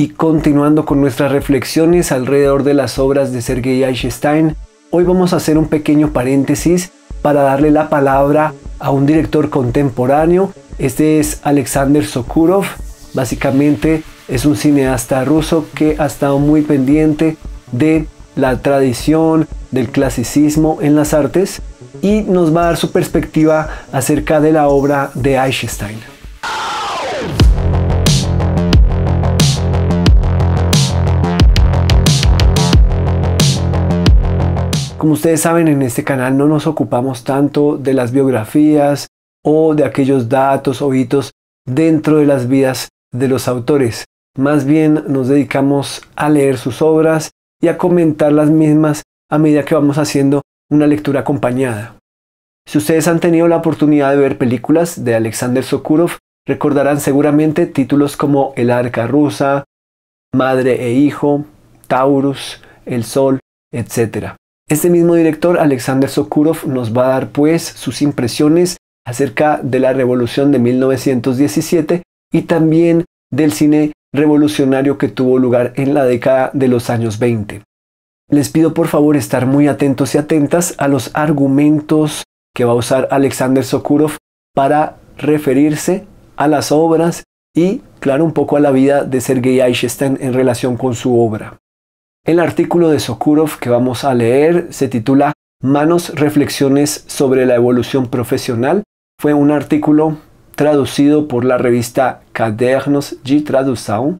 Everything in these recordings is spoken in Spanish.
Y continuando con nuestras reflexiones alrededor de las obras de Sergei Eichstein, hoy vamos a hacer un pequeño paréntesis para darle la palabra a un director contemporáneo. Este es Alexander Sokurov. Básicamente es un cineasta ruso que ha estado muy pendiente de la tradición, del clasicismo en las artes y nos va a dar su perspectiva acerca de la obra de Eichstein. Como ustedes saben, en este canal no nos ocupamos tanto de las biografías o de aquellos datos o hitos dentro de las vidas de los autores. Más bien nos dedicamos a leer sus obras y a comentar las mismas a medida que vamos haciendo una lectura acompañada. Si ustedes han tenido la oportunidad de ver películas de Alexander Sokurov, recordarán seguramente títulos como El arca rusa, Madre e Hijo, Taurus, El Sol, etc. Este mismo director, Alexander Sokurov, nos va a dar pues sus impresiones acerca de la revolución de 1917 y también del cine revolucionario que tuvo lugar en la década de los años 20. Les pido por favor estar muy atentos y atentas a los argumentos que va a usar Alexander Sokurov para referirse a las obras y, claro, un poco a la vida de Sergei Eichstein en relación con su obra. El artículo de Sokurov que vamos a leer se titula Manos Reflexiones sobre la Evolución Profesional. Fue un artículo traducido por la revista Cadernos de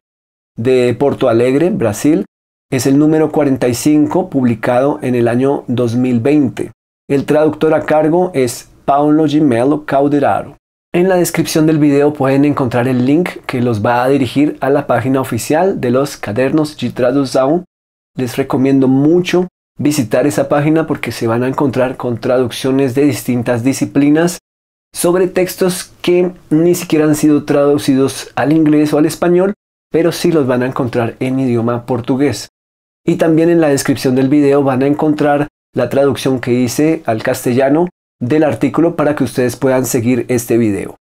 de Porto Alegre, Brasil. Es el número 45 publicado en el año 2020. El traductor a cargo es Paulo Gimelo Cauderaro. En la descripción del video pueden encontrar el link que los va a dirigir a la página oficial de los Cadernos de Tradução les recomiendo mucho visitar esa página porque se van a encontrar con traducciones de distintas disciplinas sobre textos que ni siquiera han sido traducidos al inglés o al español, pero sí los van a encontrar en idioma portugués. Y también en la descripción del video van a encontrar la traducción que hice al castellano del artículo para que ustedes puedan seguir este video.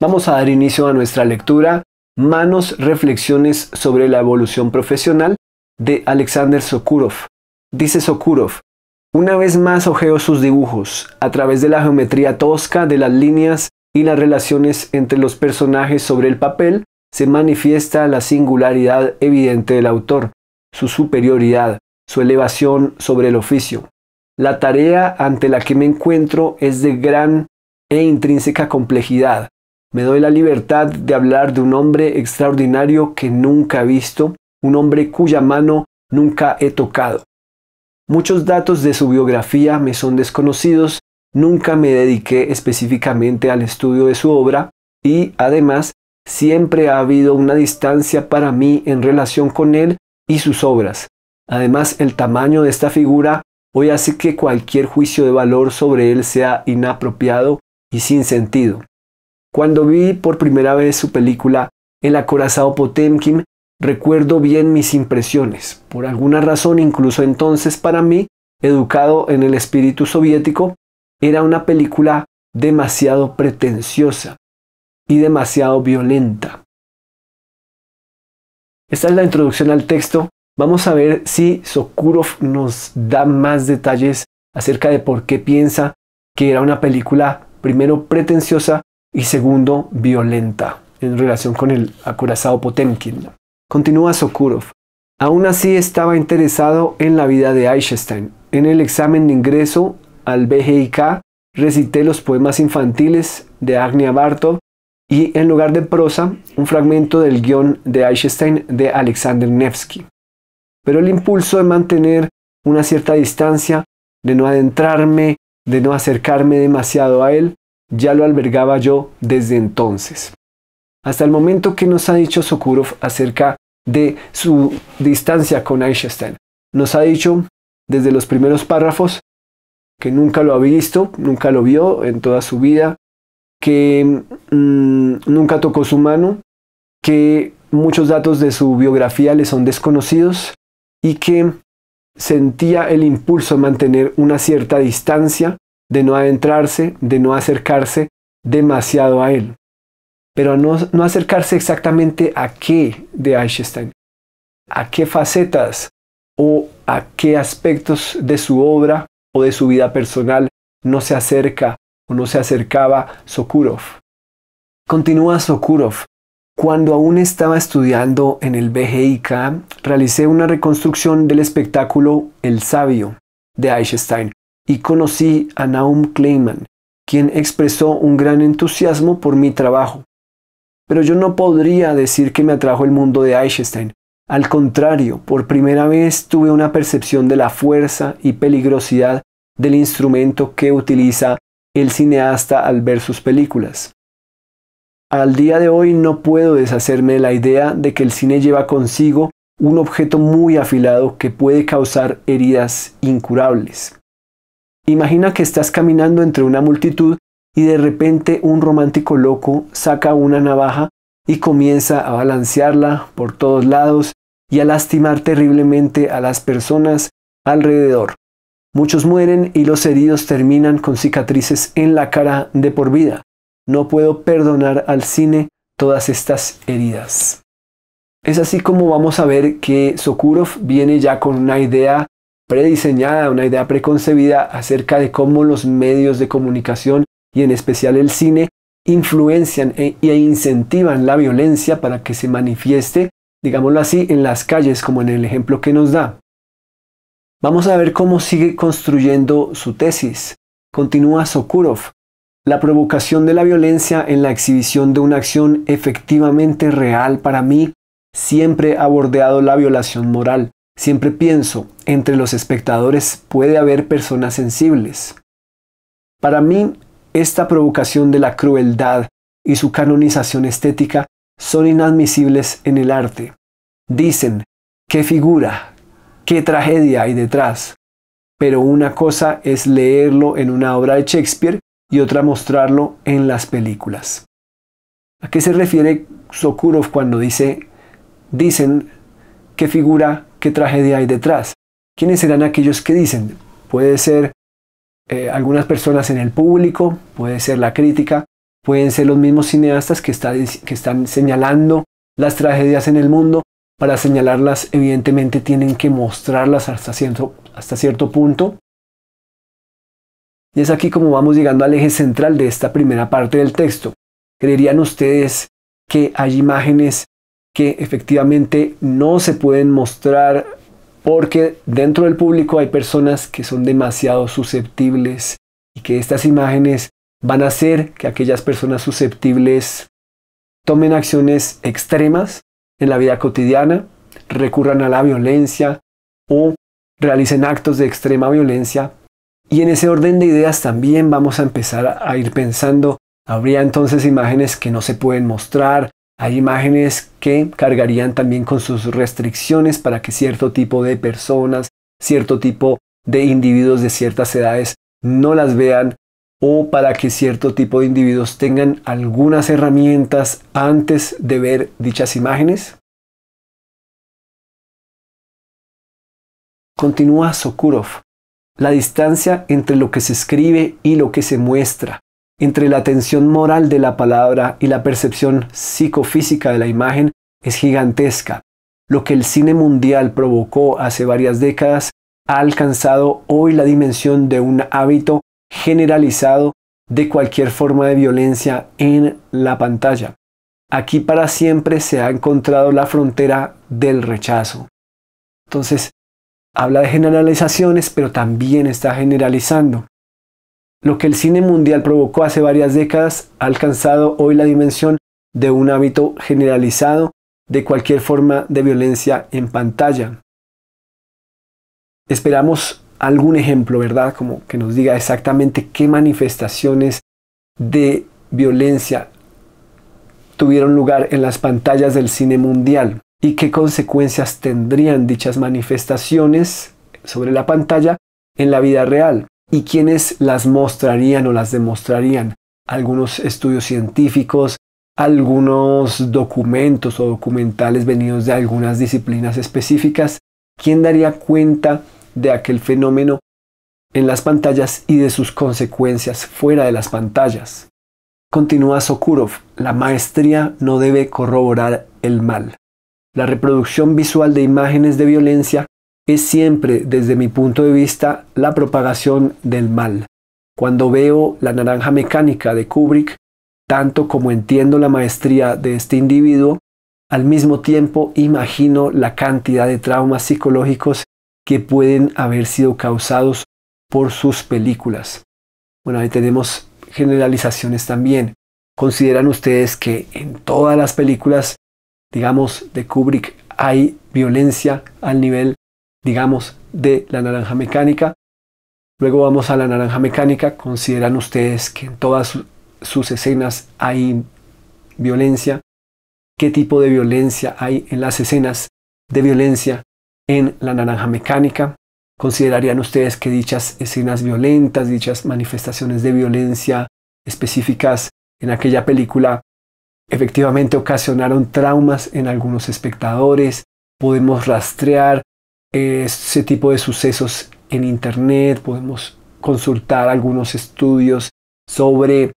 Vamos a dar inicio a nuestra lectura, Manos Reflexiones sobre la Evolución Profesional, de Alexander Sokurov. Dice Sokurov, una vez más ojeo sus dibujos, a través de la geometría tosca de las líneas y las relaciones entre los personajes sobre el papel, se manifiesta la singularidad evidente del autor, su superioridad, su elevación sobre el oficio. La tarea ante la que me encuentro es de gran e intrínseca complejidad. Me doy la libertad de hablar de un hombre extraordinario que nunca he visto, un hombre cuya mano nunca he tocado. Muchos datos de su biografía me son desconocidos, nunca me dediqué específicamente al estudio de su obra y, además, siempre ha habido una distancia para mí en relación con él y sus obras. Además, el tamaño de esta figura hoy hace que cualquier juicio de valor sobre él sea inapropiado y sin sentido. Cuando vi por primera vez su película El acorazado Potemkin, Recuerdo bien mis impresiones. Por alguna razón, incluso entonces para mí, educado en el espíritu soviético, era una película demasiado pretenciosa y demasiado violenta. Esta es la introducción al texto. Vamos a ver si Sokurov nos da más detalles acerca de por qué piensa que era una película primero pretenciosa y segundo violenta en relación con el acorazado Potemkin. Continúa Sokurov. Aún así estaba interesado en la vida de Eichstein. En el examen de ingreso al BGIK recité los poemas infantiles de Agnia Bartov y en lugar de prosa, un fragmento del guión de Eichstein de Alexander Nevsky. Pero el impulso de mantener una cierta distancia, de no adentrarme, de no acercarme demasiado a él, ya lo albergaba yo desde entonces. Hasta el momento que nos ha dicho Sokurov acerca de su distancia con Einstein. Nos ha dicho desde los primeros párrafos que nunca lo ha visto, nunca lo vio en toda su vida, que mm, nunca tocó su mano, que muchos datos de su biografía le son desconocidos y que sentía el impulso de mantener una cierta distancia, de no adentrarse, de no acercarse demasiado a él pero no, no acercarse exactamente a qué de Einstein, a qué facetas o a qué aspectos de su obra o de su vida personal no se acerca o no se acercaba Sokurov. Continúa Sokurov. Cuando aún estaba estudiando en el BGIK, realicé una reconstrucción del espectáculo El Sabio de Einstein y conocí a Naum Kleiman, quien expresó un gran entusiasmo por mi trabajo. Pero yo no podría decir que me atrajo el mundo de Einstein. Al contrario, por primera vez tuve una percepción de la fuerza y peligrosidad del instrumento que utiliza el cineasta al ver sus películas. Al día de hoy no puedo deshacerme de la idea de que el cine lleva consigo un objeto muy afilado que puede causar heridas incurables. Imagina que estás caminando entre una multitud y de repente un romántico loco saca una navaja y comienza a balancearla por todos lados y a lastimar terriblemente a las personas alrededor. Muchos mueren y los heridos terminan con cicatrices en la cara de por vida. No puedo perdonar al cine todas estas heridas. Es así como vamos a ver que Sokurov viene ya con una idea prediseñada, una idea preconcebida acerca de cómo los medios de comunicación y en especial el cine influencian e, incentivan la violencia para que se manifieste, digámoslo así, en las calles, como en el ejemplo que nos da. Vamos a ver cómo sigue construyendo su tesis. Continúa Sokurov. La provocación de la violencia en la exhibición de una acción efectivamente real para mí siempre ha bordeado la violación moral. Siempre pienso, entre los espectadores puede haber personas sensibles. Para mí, esta provocación de la crueldad y su canonización estética son inadmisibles en el arte. Dicen, qué figura, qué tragedia hay detrás. Pero una cosa es leerlo en una obra de Shakespeare y otra mostrarlo en las películas. ¿A qué se refiere Sokurov cuando dice, dicen, qué figura, qué tragedia hay detrás? ¿Quiénes serán aquellos que dicen? Puede ser eh, algunas personas en el público, puede ser la crítica, pueden ser los mismos cineastas que, que están señalando las tragedias en el mundo. Para señalarlas, evidentemente, tienen que mostrarlas hasta cierto, hasta cierto punto. Y es aquí como vamos llegando al eje central de esta primera parte del texto. ¿Creerían ustedes que hay imágenes que efectivamente no se pueden mostrar porque dentro del público hay personas que son demasiado susceptibles y que estas imágenes van a hacer que aquellas personas susceptibles tomen acciones extremas en la vida cotidiana, recurran a la violencia o realicen actos de extrema violencia. Y en ese orden de ideas también vamos a empezar a ir pensando, habría entonces imágenes que no se pueden mostrar, hay imágenes que cargarían también con sus restricciones para que cierto tipo de personas, cierto tipo de individuos de ciertas edades no las vean o para que cierto tipo de individuos tengan algunas herramientas antes de ver dichas imágenes? Continúa Sokurov. La distancia entre lo que se escribe y lo que se muestra entre la tensión moral de la palabra y la percepción psicofísica de la imagen es gigantesca. Lo que el cine mundial provocó hace varias décadas ha alcanzado hoy la dimensión de un hábito generalizado de cualquier forma de violencia en la pantalla. Aquí para siempre se ha encontrado la frontera del rechazo. Entonces, habla de generalizaciones, pero también está generalizando. Lo que el cine mundial provocó hace varias décadas ha alcanzado hoy la dimensión de un hábito generalizado de cualquier forma de violencia en pantalla. Esperamos algún ejemplo, ¿verdad? Como que nos diga exactamente qué manifestaciones de violencia tuvieron lugar en las pantallas del cine mundial y qué consecuencias tendrían dichas manifestaciones sobre la pantalla en la vida real y quiénes las mostrarían o las demostrarían. Algunos estudios científicos, algunos documentos o documentales venidos de algunas disciplinas específicas. ¿Quién daría cuenta de aquel fenómeno en las pantallas y de sus consecuencias fuera de las pantallas? Continúa Sokurov, la maestría no debe corroborar el mal. La reproducción visual de imágenes de violencia siempre, desde mi punto de vista, la propagación del mal. Cuando veo la naranja mecánica de Kubrick, tanto como entiendo la maestría de este individuo, al mismo tiempo imagino la cantidad de traumas psicológicos que pueden haber sido causados por sus películas. Bueno, ahí tenemos generalizaciones también. ¿Consideran ustedes que en todas las películas, digamos, de Kubrick hay violencia al nivel digamos, de la naranja mecánica. Luego vamos a la naranja mecánica. ¿Consideran ustedes que en todas sus escenas hay violencia? ¿Qué tipo de violencia hay en las escenas de violencia en la naranja mecánica? ¿Considerarían ustedes que dichas escenas violentas, dichas manifestaciones de violencia específicas en aquella película efectivamente ocasionaron traumas en algunos espectadores? Podemos rastrear ese tipo de sucesos en Internet, podemos consultar algunos estudios sobre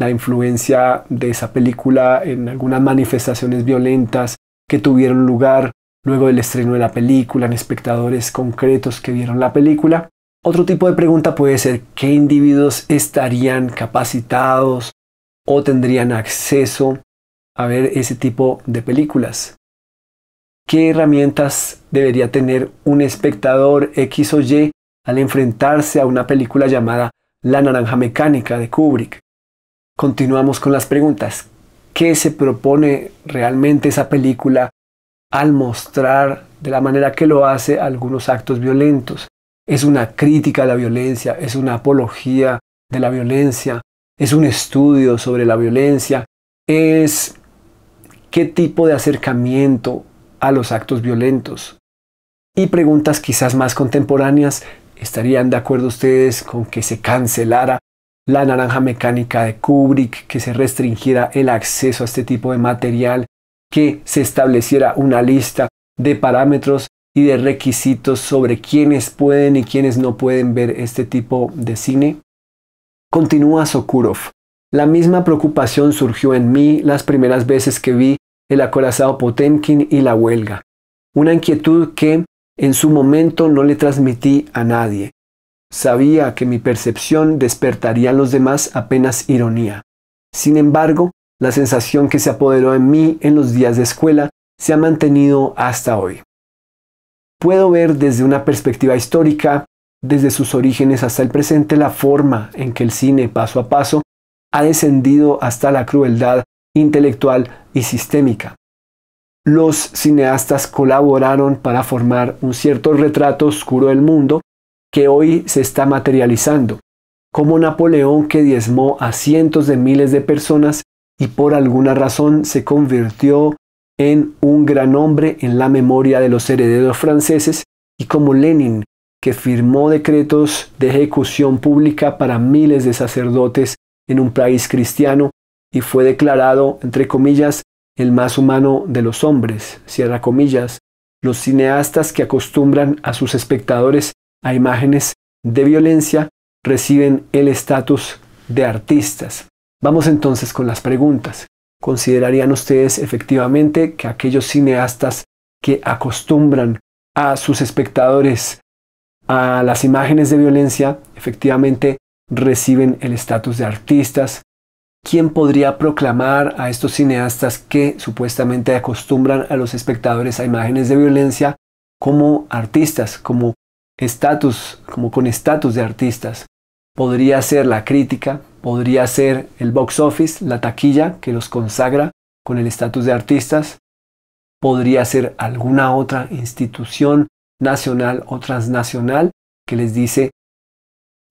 la influencia de esa película en algunas manifestaciones violentas que tuvieron lugar luego del estreno de la película, en espectadores concretos que vieron la película. Otro tipo de pregunta puede ser qué individuos estarían capacitados o tendrían acceso a ver ese tipo de películas qué herramientas debería tener un espectador X o Y al enfrentarse a una película llamada La Naranja Mecánica de Kubrick. Continuamos con las preguntas. ¿Qué se propone realmente esa película al mostrar de la manera que lo hace algunos actos violentos? ¿Es una crítica a la violencia? ¿Es una apología de la violencia? ¿Es un estudio sobre la violencia? ¿Es qué tipo de acercamiento a los actos violentos. Y preguntas quizás más contemporáneas, ¿estarían de acuerdo ustedes con que se cancelara la naranja mecánica de Kubrick, que se restringiera el acceso a este tipo de material, que se estableciera una lista de parámetros y de requisitos sobre quiénes pueden y quiénes no pueden ver este tipo de cine? Continúa Sokurov. La misma preocupación surgió en mí las primeras veces que vi el acorazado Potemkin y la huelga. Una inquietud que en su momento no le transmití a nadie. Sabía que mi percepción despertaría a los demás apenas ironía. Sin embargo, la sensación que se apoderó en mí en los días de escuela se ha mantenido hasta hoy. Puedo ver desde una perspectiva histórica, desde sus orígenes hasta el presente, la forma en que el cine paso a paso ha descendido hasta la crueldad intelectual sistémica. Los cineastas colaboraron para formar un cierto retrato oscuro del mundo que hoy se está materializando, como Napoleón que diezmó a cientos de miles de personas y por alguna razón se convirtió en un gran hombre en la memoria de los herederos franceses y como Lenin que firmó decretos de ejecución pública para miles de sacerdotes en un país cristiano y fue declarado, entre comillas, el más humano de los hombres, cierra comillas, los cineastas que acostumbran a sus espectadores a imágenes de violencia reciben el estatus de artistas. Vamos entonces con las preguntas. ¿Considerarían ustedes efectivamente que aquellos cineastas que acostumbran a sus espectadores a las imágenes de violencia efectivamente reciben el estatus de artistas? ¿Quién podría proclamar a estos cineastas que supuestamente acostumbran a los espectadores a imágenes de violencia como artistas, como estatus, como con estatus de artistas? Podría ser la crítica, podría ser el box office, la taquilla que los consagra con el estatus de artistas, podría ser alguna otra institución nacional o transnacional que les dice,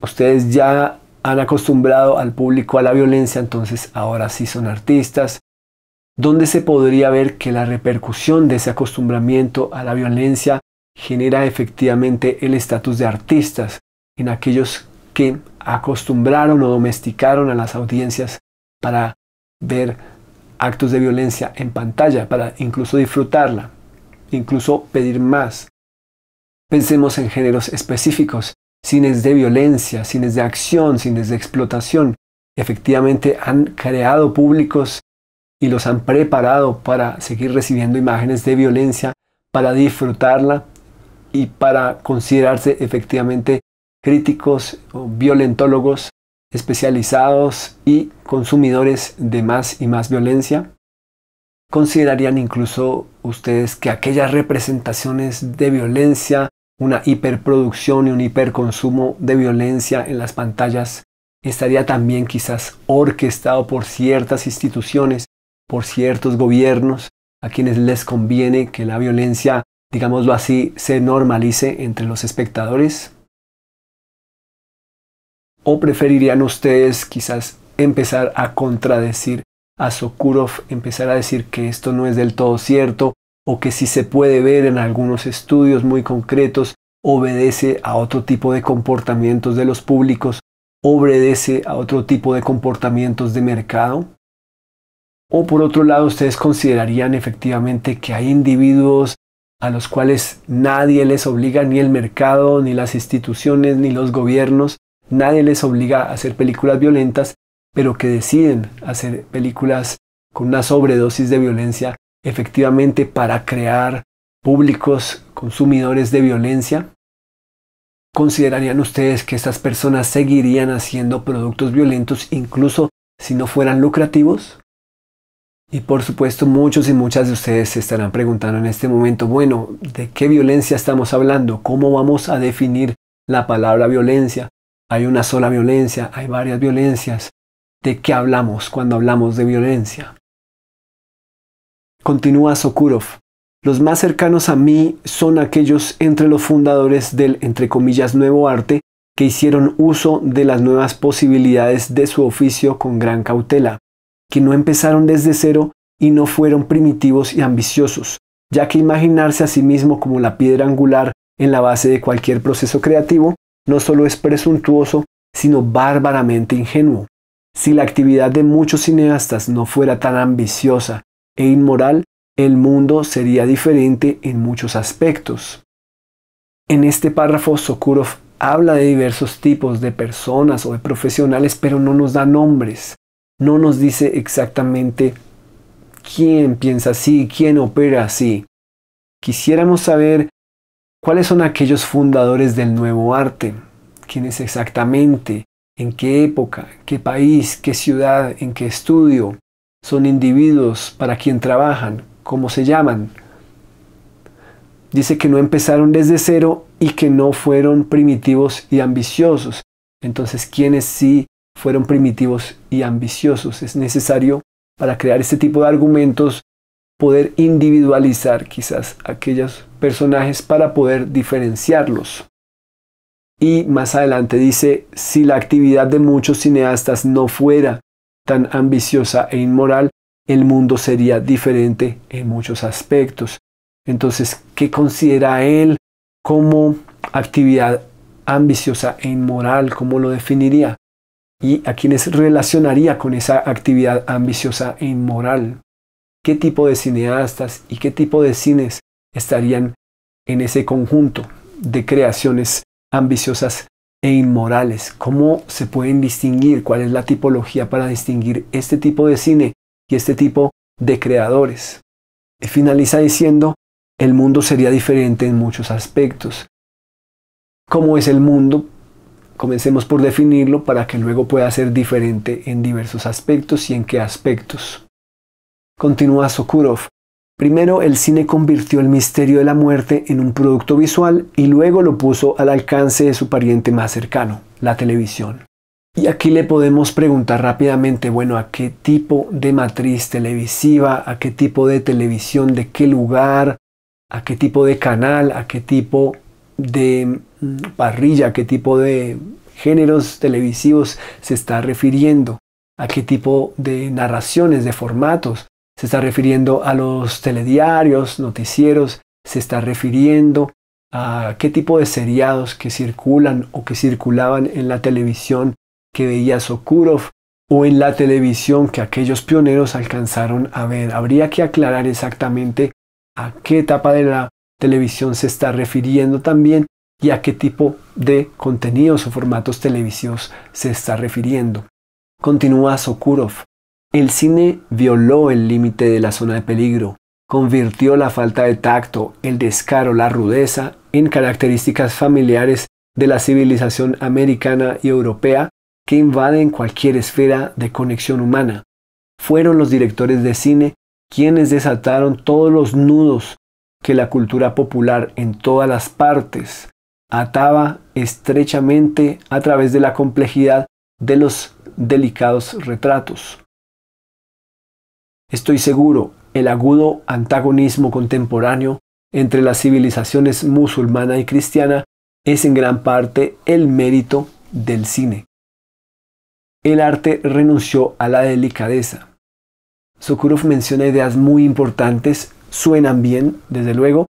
ustedes ya han acostumbrado al público a la violencia, entonces ahora sí son artistas, ¿Dónde se podría ver que la repercusión de ese acostumbramiento a la violencia genera efectivamente el estatus de artistas en aquellos que acostumbraron o domesticaron a las audiencias para ver actos de violencia en pantalla, para incluso disfrutarla, incluso pedir más. Pensemos en géneros específicos cines de violencia, cines de acción, cines de explotación. Efectivamente han creado públicos y los han preparado para seguir recibiendo imágenes de violencia, para disfrutarla y para considerarse efectivamente críticos o violentólogos especializados y consumidores de más y más violencia. ¿Considerarían incluso ustedes que aquellas representaciones de violencia una hiperproducción y un hiperconsumo de violencia en las pantallas estaría también quizás orquestado por ciertas instituciones, por ciertos gobiernos, a quienes les conviene que la violencia, digámoslo así, se normalice entre los espectadores? ¿O preferirían ustedes quizás empezar a contradecir a Sokurov, empezar a decir que esto no es del todo cierto, o que si se puede ver en algunos estudios muy concretos, obedece a otro tipo de comportamientos de los públicos, obedece a otro tipo de comportamientos de mercado? ¿O por otro lado, ustedes considerarían efectivamente que hay individuos a los cuales nadie les obliga, ni el mercado, ni las instituciones, ni los gobiernos, nadie les obliga a hacer películas violentas, pero que deciden hacer películas con una sobredosis de violencia efectivamente para crear públicos consumidores de violencia? ¿Considerarían ustedes que estas personas seguirían haciendo productos violentos incluso si no fueran lucrativos? Y por supuesto muchos y muchas de ustedes se estarán preguntando en este momento, bueno, ¿de qué violencia estamos hablando? ¿Cómo vamos a definir la palabra violencia? Hay una sola violencia, hay varias violencias. ¿De qué hablamos cuando hablamos de violencia? Continúa Sokurov. Los más cercanos a mí son aquellos entre los fundadores del, entre comillas, nuevo arte, que hicieron uso de las nuevas posibilidades de su oficio con gran cautela, que no empezaron desde cero y no fueron primitivos y ambiciosos, ya que imaginarse a sí mismo como la piedra angular en la base de cualquier proceso creativo no solo es presuntuoso, sino bárbaramente ingenuo. Si la actividad de muchos cineastas no fuera tan ambiciosa e inmoral, el mundo sería diferente en muchos aspectos. En este párrafo, Sokurov habla de diversos tipos de personas o de profesionales, pero no nos da nombres. No nos dice exactamente quién piensa así, quién opera así. Quisiéramos saber cuáles son aquellos fundadores del nuevo arte, quiénes exactamente, en qué época, qué país, qué ciudad, en qué estudio son individuos para quien trabajan, como se llaman. Dice que no empezaron desde cero y que no fueron primitivos y ambiciosos. Entonces, ¿quiénes sí fueron primitivos y ambiciosos? Es necesario para crear este tipo de argumentos poder individualizar quizás aquellos personajes para poder diferenciarlos. Y más adelante dice, si la actividad de muchos cineastas no fuera tan ambiciosa e inmoral, el mundo sería diferente en muchos aspectos. Entonces, ¿qué considera él como actividad ambiciosa e inmoral? ¿Cómo lo definiría? ¿Y a quiénes relacionaría con esa actividad ambiciosa e inmoral? ¿Qué tipo de cineastas y qué tipo de cines estarían en ese conjunto de creaciones ambiciosas e inmorales. ¿Cómo se pueden distinguir? ¿Cuál es la tipología para distinguir este tipo de cine y este tipo de creadores? Y finaliza diciendo, el mundo sería diferente en muchos aspectos. ¿Cómo es el mundo? Comencemos por definirlo para que luego pueda ser diferente en diversos aspectos y en qué aspectos. Continúa Sokurov. Primero el cine convirtió el misterio de la muerte en un producto visual y luego lo puso al alcance de su pariente más cercano, la televisión. Y aquí le podemos preguntar rápidamente, bueno, ¿a qué tipo de matriz televisiva, a qué tipo de televisión, de qué lugar, a qué tipo de canal, a qué tipo de mm, parrilla, a qué tipo de géneros televisivos se está refiriendo? ¿A qué tipo de narraciones, de formatos? se está refiriendo a los telediarios, noticieros, se está refiriendo a qué tipo de seriados que circulan o que circulaban en la televisión que veía Sokurov o en la televisión que aquellos pioneros alcanzaron a ver. Habría que aclarar exactamente a qué etapa de la televisión se está refiriendo también y a qué tipo de contenidos o formatos televisivos se está refiriendo. Continúa Sokurov. El cine violó el límite de la zona de peligro, convirtió la falta de tacto, el descaro, la rudeza en características familiares de la civilización americana y europea que invaden cualquier esfera de conexión humana. Fueron los directores de cine quienes desataron todos los nudos que la cultura popular en todas las partes ataba estrechamente a través de la complejidad de los delicados retratos. Estoy seguro, el agudo antagonismo contemporáneo entre las civilizaciones musulmana y cristiana es en gran parte el mérito del cine. El arte renunció a la delicadeza. Sokurov menciona ideas muy importantes, suenan bien, desde luego,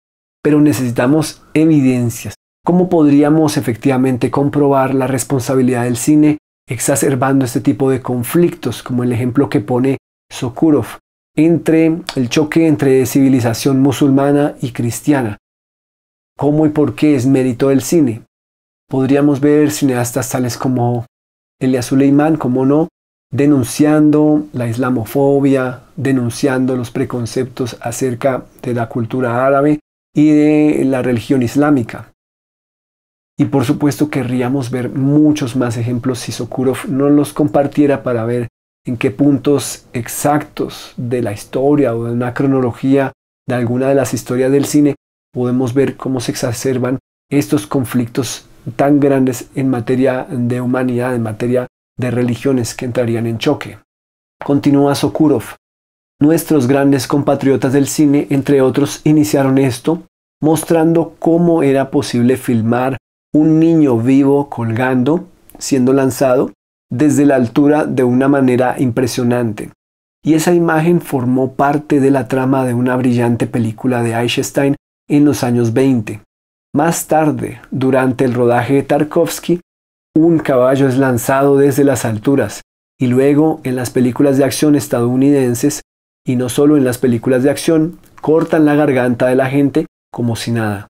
pero necesitamos evidencias. ¿Cómo podríamos efectivamente comprobar la responsabilidad del cine exacerbando este tipo de conflictos, como el ejemplo que pone Sokurov? entre el choque entre civilización musulmana y cristiana. ¿Cómo y por qué es mérito del cine? Podríamos ver cineastas tales como Elia Suleiman, como no, denunciando la islamofobia, denunciando los preconceptos acerca de la cultura árabe y de la religión islámica. Y por supuesto querríamos ver muchos más ejemplos si Sokurov no los compartiera para ver en qué puntos exactos de la historia o de una cronología de alguna de las historias del cine podemos ver cómo se exacerban estos conflictos tan grandes en materia de humanidad, en materia de religiones que entrarían en choque. Continúa Sokurov. Nuestros grandes compatriotas del cine, entre otros, iniciaron esto mostrando cómo era posible filmar un niño vivo colgando, siendo lanzado, desde la altura de una manera impresionante. Y esa imagen formó parte de la trama de una brillante película de Einstein en los años 20. Más tarde, durante el rodaje de Tarkovsky, un caballo es lanzado desde las alturas, y luego en las películas de acción estadounidenses, y no solo en las películas de acción, cortan la garganta de la gente como si nada.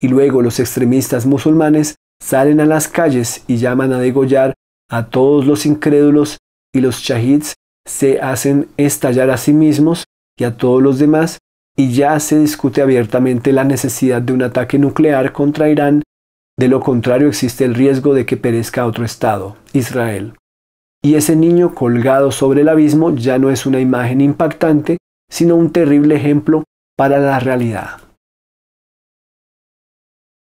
Y luego los extremistas musulmanes salen a las calles y llaman a degollar a todos los incrédulos y los shahids se hacen estallar a sí mismos y a todos los demás y ya se discute abiertamente la necesidad de un ataque nuclear contra Irán, de lo contrario existe el riesgo de que perezca otro Estado, Israel. Y ese niño colgado sobre el abismo ya no es una imagen impactante, sino un terrible ejemplo para la realidad.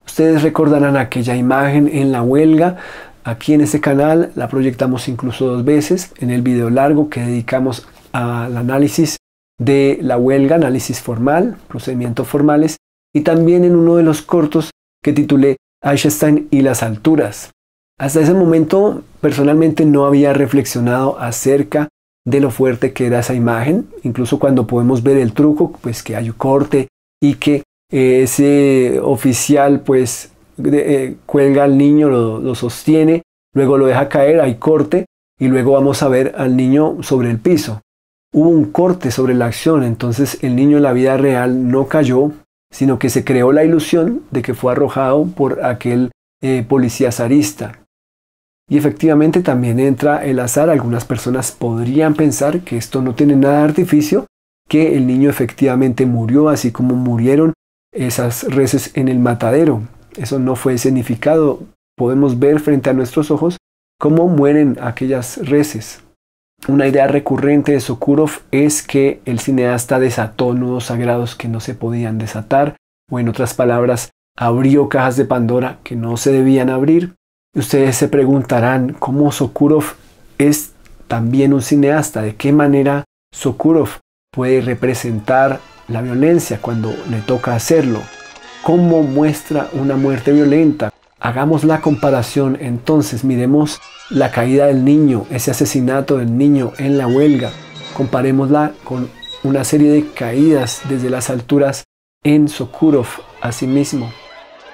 Ustedes recordarán aquella imagen en la huelga Aquí en este canal la proyectamos incluso dos veces en el video largo que dedicamos al análisis de la huelga, análisis formal, procedimientos formales, y también en uno de los cortos que titulé Einstein y las alturas. Hasta ese momento personalmente no había reflexionado acerca de lo fuerte que era esa imagen, incluso cuando podemos ver el truco, pues que hay un corte y que eh, ese oficial pues eh, cuelga al niño, lo, sostiene, luego lo deja caer, hay corte y luego vamos a ver al niño sobre el piso. Hubo un corte sobre la acción, entonces el niño en la vida real no cayó, sino que se creó la ilusión de que fue arrojado por aquel eh, policía zarista. Y efectivamente también entra el azar, algunas personas podrían pensar que esto no tiene nada de artificio, que el niño efectivamente murió, así como murieron esas reses en el matadero eso no fue escenificado. Podemos ver frente a nuestros ojos cómo mueren aquellas reses. Una idea recurrente de Sokurov es que el cineasta desató nudos sagrados que no se podían desatar, o en otras palabras, abrió cajas de Pandora que no se debían abrir. Ustedes se preguntarán cómo Sokurov es también un cineasta, de qué manera Sokurov puede representar la violencia cuando le toca hacerlo cómo muestra una muerte violenta. Hagamos la comparación, entonces miremos la caída del niño, ese asesinato del niño en la huelga. Comparémosla con una serie de caídas desde las alturas en Sokurov, mismo.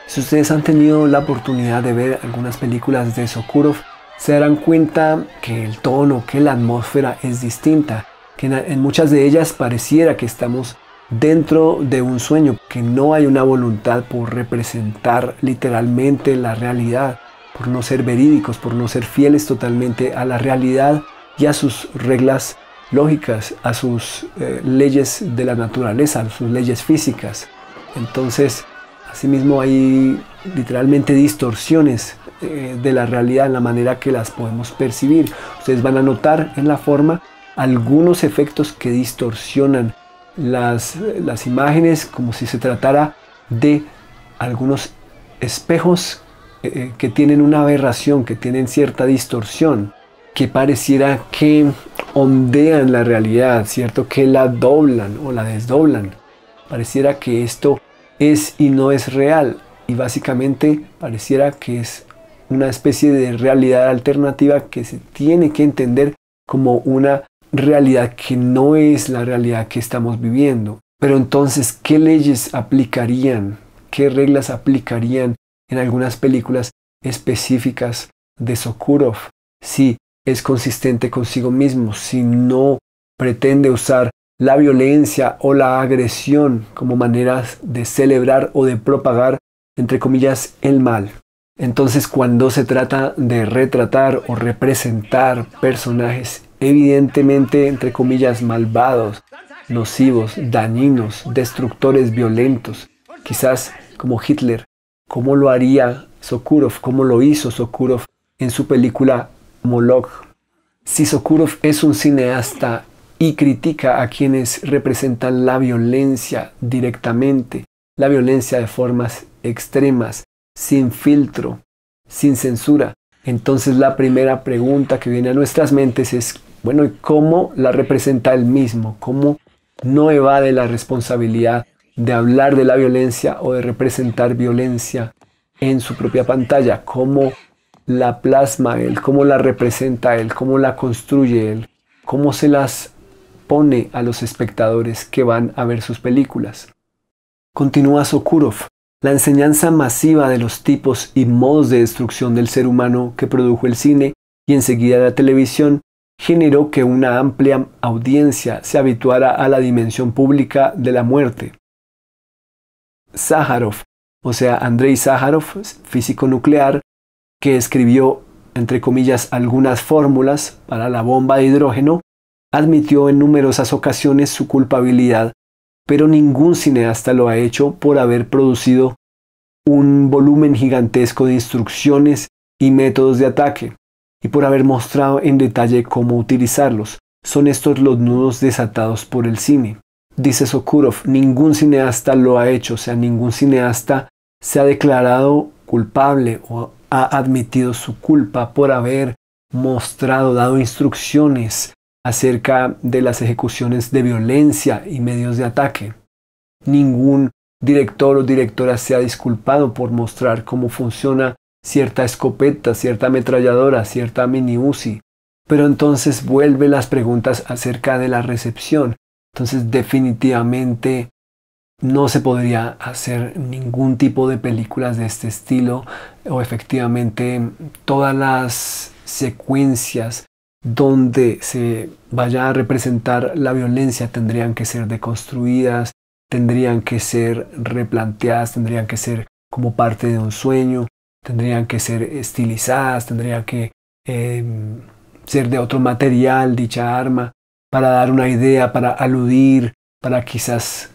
Si ustedes han tenido la oportunidad de ver algunas películas de Sokurov, se darán cuenta que el tono, que la atmósfera es distinta, que en muchas de ellas pareciera que estamos dentro de un sueño, que no hay una voluntad por representar literalmente la realidad, por no ser verídicos, por no ser fieles totalmente a la realidad y a sus reglas lógicas, a sus eh, leyes de la naturaleza, a sus leyes físicas. Entonces, asimismo hay literalmente distorsiones eh, de la realidad en la manera que las podemos percibir. Ustedes van a notar en la forma algunos efectos que distorsionan las, las imágenes como si se tratara de algunos espejos eh, eh, que tienen una aberración, que tienen cierta distorsión, que pareciera que ondean la realidad, ¿cierto? Que la doblan o la desdoblan. Pareciera que esto es y no es real. Y básicamente pareciera que es una especie de realidad alternativa que se tiene que entender como una realidad que no es la realidad que estamos viviendo. Pero entonces, ¿qué leyes aplicarían? ¿Qué reglas aplicarían en algunas películas específicas de Sokurov? Si es consistente consigo mismo, si no pretende usar la violencia o la agresión como maneras de celebrar o de propagar, entre comillas, el mal. Entonces, cuando se trata de retratar o representar personajes evidentemente, entre comillas, malvados, nocivos, dañinos, destructores violentos, quizás como Hitler, ¿cómo lo haría Sokurov, ¿Cómo lo hizo Sokurov en su película Moloch. Si Sokurov es un cineasta y critica a quienes representan la violencia directamente, la violencia de formas extremas, sin filtro, sin censura, entonces la primera pregunta que viene a nuestras mentes es bueno, ¿y cómo la representa él mismo? ¿Cómo no evade la responsabilidad de hablar de la violencia o de representar violencia en su propia pantalla? ¿Cómo la plasma él? ¿Cómo la representa él? ¿Cómo la construye él? ¿Cómo se las pone a los espectadores que van a ver sus películas? Continúa Sokurov. La enseñanza masiva de los tipos y modos de destrucción del ser humano que produjo el cine y enseguida la televisión generó que una amplia audiencia se habituara a la dimensión pública de la muerte. Sájarov, o sea, Andrei Sájarov, físico nuclear, que escribió, entre comillas, algunas fórmulas para la bomba de hidrógeno, admitió en numerosas ocasiones su culpabilidad, pero ningún cineasta lo ha hecho por haber producido un volumen gigantesco de instrucciones y métodos de ataque y por haber mostrado en detalle cómo utilizarlos. Son estos los nudos desatados por el cine. Dice Sokurov, ningún cineasta lo ha hecho, o sea, ningún cineasta se ha declarado culpable o ha admitido su culpa por haber mostrado, dado instrucciones acerca de las ejecuciones de violencia y medios de ataque. Ningún director o directora se ha disculpado por mostrar cómo funciona cierta escopeta, cierta ametralladora, cierta mini uci Pero entonces vuelve las preguntas acerca de la recepción. Entonces definitivamente no se podría hacer ningún tipo de películas de este estilo o efectivamente todas las secuencias donde se vaya a representar la violencia tendrían que ser deconstruidas, tendrían que ser replanteadas, tendrían que ser como parte de un sueño, tendrían que ser estilizadas, tendría que em, ser de otro material dicha arma para dar una idea, para aludir, para quizás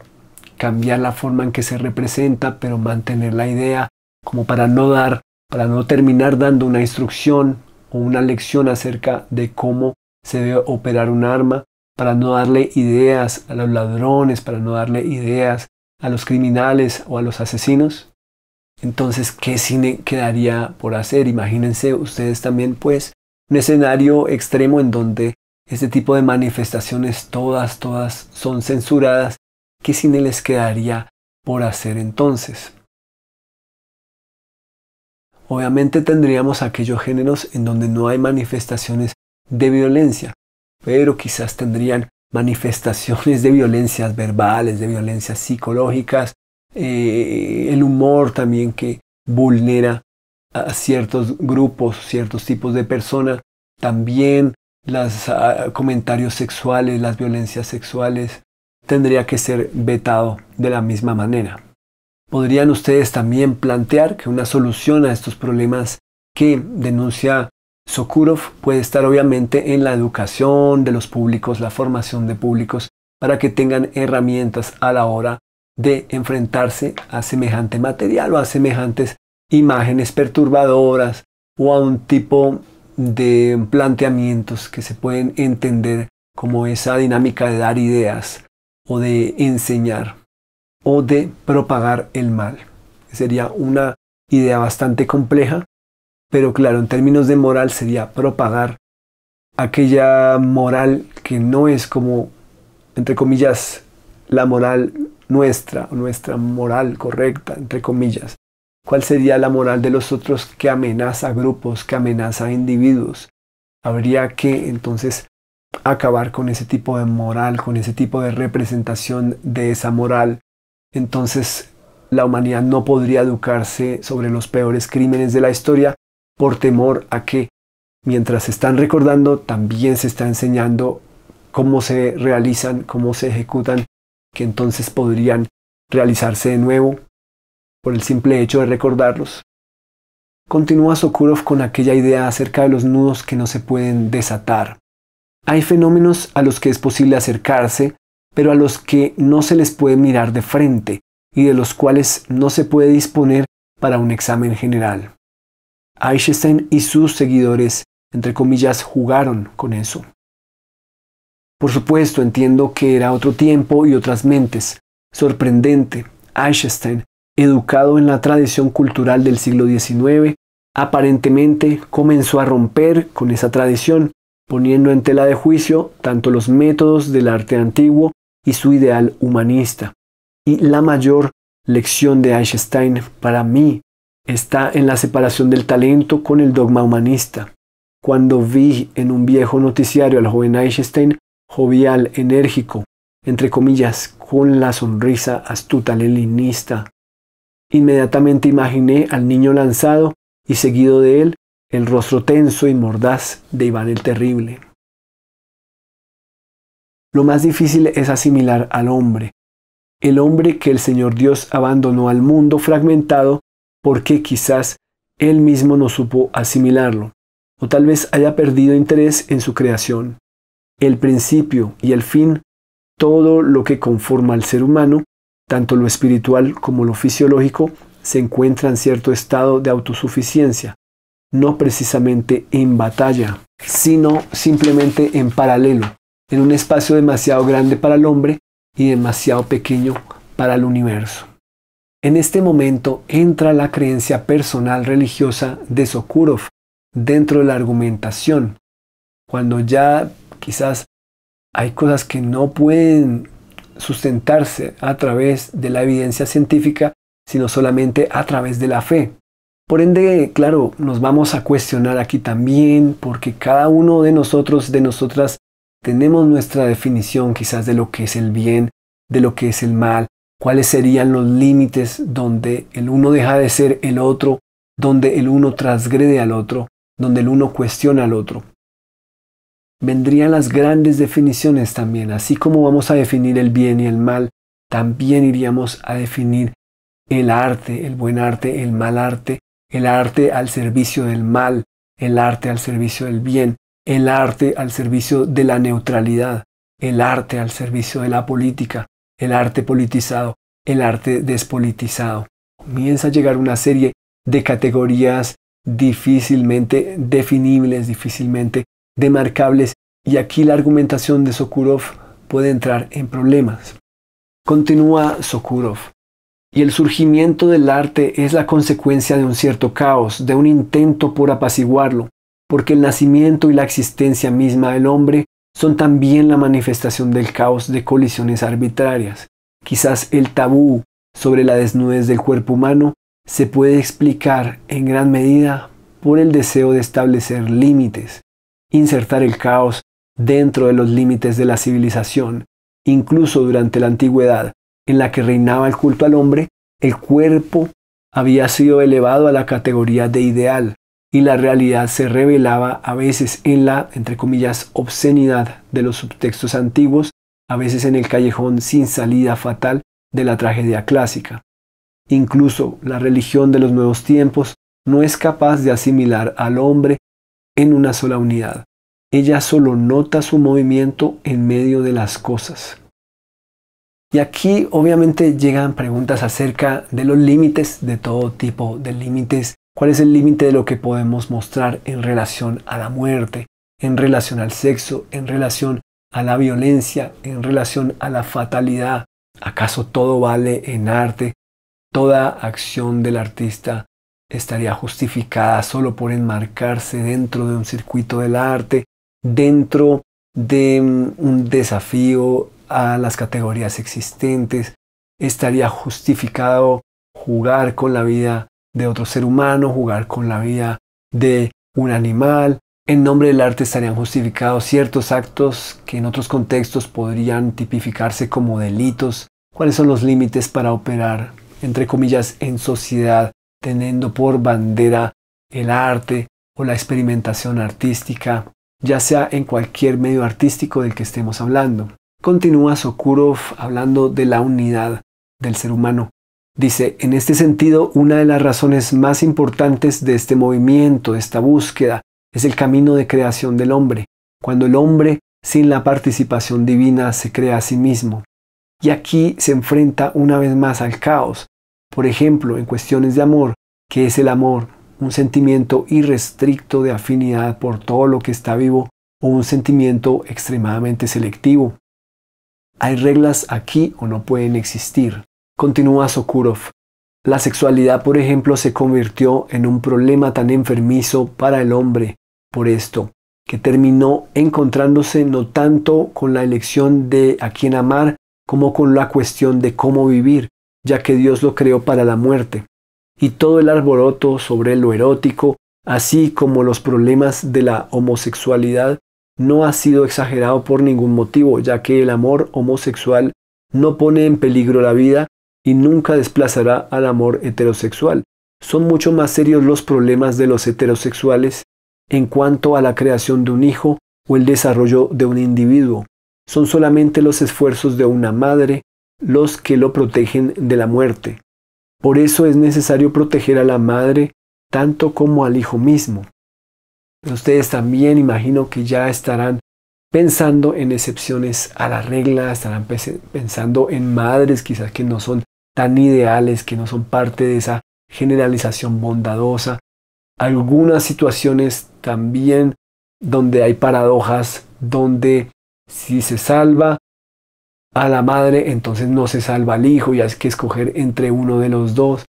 cambiar la forma en que se representa, pero mantener la idea como para no dar, para no terminar dando una instrucción o una lección acerca de cómo se debe operar un arma, para no darle ideas a los ladrones, para no darle ideas a los criminales o a los asesinos. Entonces, ¿qué cine quedaría por hacer? Imagínense ustedes también, pues, un escenario extremo en donde este tipo de manifestaciones todas, todas son censuradas. ¿Qué cine les quedaría por hacer entonces? Obviamente tendríamos aquellos géneros en donde no hay manifestaciones de violencia, pero quizás tendrían manifestaciones de violencias verbales, de violencias psicológicas, eh, el humor también que vulnera a ciertos grupos, ciertos tipos de personas, también los ah, comentarios sexuales, las violencias sexuales, tendría que ser vetado de la misma manera. Podrían ustedes también plantear que una solución a estos problemas que denuncia Sokurov puede estar obviamente en la educación de los públicos, la formación de públicos, para que tengan herramientas a la hora de enfrentarse a semejante material o a semejantes imágenes perturbadoras o a un tipo de planteamientos que se pueden entender como esa dinámica de dar ideas o de enseñar o de propagar el mal. Sería una idea bastante compleja, pero claro, en términos de moral sería propagar aquella moral que no es como, entre comillas, la moral nuestra, nuestra moral correcta, entre comillas. ¿Cuál sería la moral de los otros que amenaza a grupos, que amenaza a individuos? Habría que entonces acabar con ese tipo de moral, con ese tipo de representación de esa moral. Entonces la humanidad no podría educarse sobre los peores crímenes de la historia por temor a que mientras se están recordando también se está enseñando cómo se realizan, cómo se ejecutan que entonces podrían realizarse de nuevo por el simple hecho de recordarlos. Continúa Sokurov con aquella idea acerca de los nudos que no se pueden desatar. Hay fenómenos a los que es posible acercarse, pero a los que no se les puede mirar de frente y de los cuales no se puede disponer para un examen general. Einstein y sus seguidores, entre comillas, jugaron con eso. Por supuesto, entiendo que era otro tiempo y otras mentes. Sorprendente, Einstein, educado en la tradición cultural del siglo XIX, aparentemente comenzó a romper con esa tradición, poniendo en tela de juicio tanto los métodos del arte antiguo y su ideal humanista. Y la mayor lección de Einstein, para mí está en la separación del talento con el dogma humanista. Cuando vi en un viejo noticiario al joven Einstein, jovial, enérgico, entre comillas, con la sonrisa astuta leninista. Inmediatamente imaginé al niño lanzado y seguido de él el rostro tenso y mordaz de Iván el Terrible. Lo más difícil es asimilar al hombre, el hombre que el Señor Dios abandonó al mundo fragmentado porque quizás él mismo no supo asimilarlo, o tal vez haya perdido interés en su creación el principio y el fin, todo lo que conforma al ser humano, tanto lo espiritual como lo fisiológico, se encuentra en cierto estado de autosuficiencia, no precisamente en batalla, sino simplemente en paralelo, en un espacio demasiado grande para el hombre y demasiado pequeño para el universo. En este momento entra la creencia personal religiosa de Sokurov dentro de la argumentación, cuando ya Quizás hay cosas que no pueden sustentarse a través de la evidencia científica, sino solamente a través de la fe. Por ende, claro, nos vamos a cuestionar aquí también, porque cada uno de nosotros, de nosotras, tenemos nuestra definición quizás de lo que es el bien, de lo que es el mal, cuáles serían los límites donde el uno deja de ser el otro, donde el uno transgrede al otro, donde el uno cuestiona al otro vendrían las grandes definiciones también. Así como vamos a definir el bien y el mal, también iríamos a definir el arte, el buen arte, el mal arte, el arte al servicio del mal, el arte al servicio del bien, el arte al servicio de la neutralidad, el arte al servicio de la política, el arte politizado, el arte despolitizado. Comienza a llegar una serie de categorías difícilmente definibles, difícilmente demarcables y aquí la argumentación de Sokurov puede entrar en problemas. Continúa Sokurov. Y el surgimiento del arte es la consecuencia de un cierto caos, de un intento por apaciguarlo, porque el nacimiento y la existencia misma del hombre son también la manifestación del caos de colisiones arbitrarias. Quizás el tabú sobre la desnudez del cuerpo humano se puede explicar en gran medida por el deseo de establecer límites, insertar el caos dentro de los límites de la civilización. Incluso durante la antigüedad, en la que reinaba el culto al hombre, el cuerpo había sido elevado a la categoría de ideal y la realidad se revelaba a veces en la, entre comillas, obscenidad de los subtextos antiguos, a veces en el callejón sin salida fatal de la tragedia clásica. Incluso la religión de los nuevos tiempos no es capaz de asimilar al hombre en una sola unidad. Ella solo nota su movimiento en medio de las cosas. Y aquí obviamente llegan preguntas acerca de los límites de todo tipo de límites. ¿Cuál es el límite de lo que podemos mostrar en relación a la muerte, en relación al sexo, en relación a la violencia, en relación a la fatalidad? ¿Acaso todo vale en arte? Toda acción del artista estaría justificada solo por enmarcarse dentro de un circuito del arte, dentro de mm, un desafío a las categorías existentes, estaría justificado jugar con la vida de otro ser humano, jugar con la vida de un animal. En nombre del arte estarían justificados ciertos actos que en otros contextos podrían tipificarse como delitos. ¿Cuáles son los límites para operar, entre comillas, en sociedad teniendo por bandera el arte o la experimentación artística, ya sea en cualquier medio artístico del que estemos hablando. Continúa Sokurov hablando de la unidad del ser humano. Dice, en este sentido, una de las razones más importantes de este movimiento, de esta búsqueda, es el camino de creación del hombre, cuando el hombre, sin la participación divina, se crea a sí mismo. Y aquí se enfrenta una vez más al caos, por ejemplo, en cuestiones de amor, ¿qué es el amor? Un sentimiento irrestricto de afinidad por todo lo que está vivo o un sentimiento extremadamente selectivo. ¿Hay reglas aquí o no pueden existir? Continúa Sokurov. La sexualidad, por ejemplo, se convirtió en un problema tan enfermizo para el hombre por esto, que terminó encontrándose no tanto con la elección de a quién amar como con la cuestión de cómo vivir, ya que Dios lo creó para la muerte, y todo el arboroto sobre lo erótico, así como los problemas de la homosexualidad, no ha sido exagerado por ningún motivo, ya que el amor homosexual no pone en peligro la vida y nunca desplazará al amor heterosexual. Son mucho más serios los problemas de los heterosexuales en cuanto a la creación de un hijo o el desarrollo de un individuo. Son solamente los esfuerzos de una madre los que lo protegen de la muerte. Por eso es necesario proteger a la madre tanto como al hijo mismo. Ustedes también imagino que ya estarán pensando en excepciones a la regla, estarán pensando en madres quizás que no son tan ideales, que no son parte de esa generalización bondadosa. Algunas situaciones también donde hay paradojas, donde si se salva a la madre, entonces no se salva al hijo y hay que escoger entre uno de los dos.